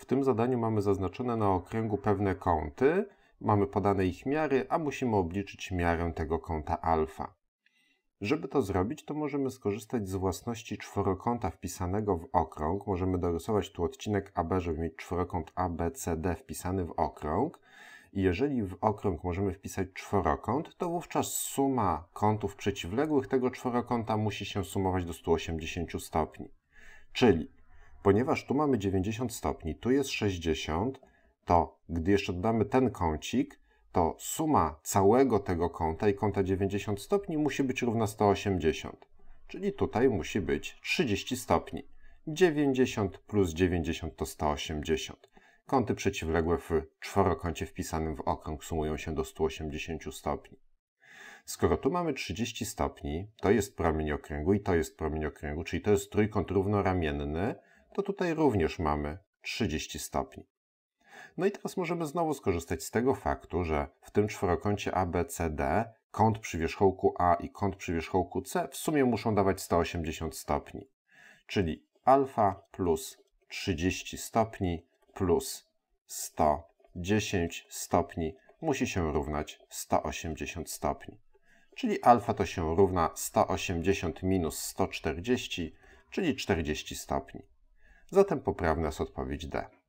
W tym zadaniu mamy zaznaczone na okręgu pewne kąty, mamy podane ich miary, a musimy obliczyć miarę tego kąta alfa. Żeby to zrobić, to możemy skorzystać z własności czworokąta wpisanego w okrąg. Możemy dorysować tu odcinek AB, żeby mieć czworokąt ABCD wpisany w okrąg. I jeżeli w okrąg możemy wpisać czworokąt, to wówczas suma kątów przeciwległych tego czworokąta musi się sumować do 180 stopni. Czyli Ponieważ tu mamy 90 stopni, tu jest 60, to gdy jeszcze dodamy ten kącik, to suma całego tego kąta i kąta 90 stopni musi być równa 180. Czyli tutaj musi być 30 stopni. 90 plus 90 to 180. Kąty przeciwległe w czworokącie wpisanym w okrąg sumują się do 180 stopni. Skoro tu mamy 30 stopni, to jest promień okręgu i to jest promień okręgu, czyli to jest trójkąt równoramienny, to tutaj również mamy 30 stopni. No i teraz możemy znowu skorzystać z tego faktu, że w tym czworokącie ABCD kąt przy wierzchołku A i kąt przy wierzchołku C w sumie muszą dawać 180 stopni. Czyli alfa plus 30 stopni plus 110 stopni musi się równać 180 stopni. Czyli alfa to się równa 180 minus 140, czyli 40 stopni. Zatem poprawna jest odpowiedź D.